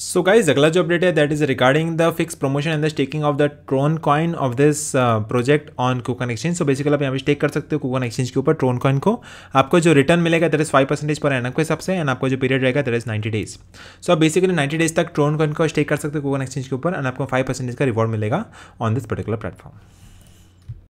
so guys अगला जो update है that is regarding the fix promotion and the staking of the Tron coin of this project on KuCoin exchange so basically आप यहाँ पे stake कर सकते हो कोकन एक्सचेंज के ऊपर ट्रोन कॉइन को आपको जो रिटर्न मिलेगा दैट इज फाइव परसेंटेज पर एनक के हिसाब से एंड आपको जो पीरियड रहेगा that is ninety days so आप बेसिकली नाइन्टी डेज तक ट्रोन कॉइन को स्टेक कर सकते हो कोकन एक्सचेंज के ऊपर एंड आपको फाइव परसेंटेज का रिवॉर्ड मिलेगा ऑन दिस पर्टिकुलर प्लेटफॉर्म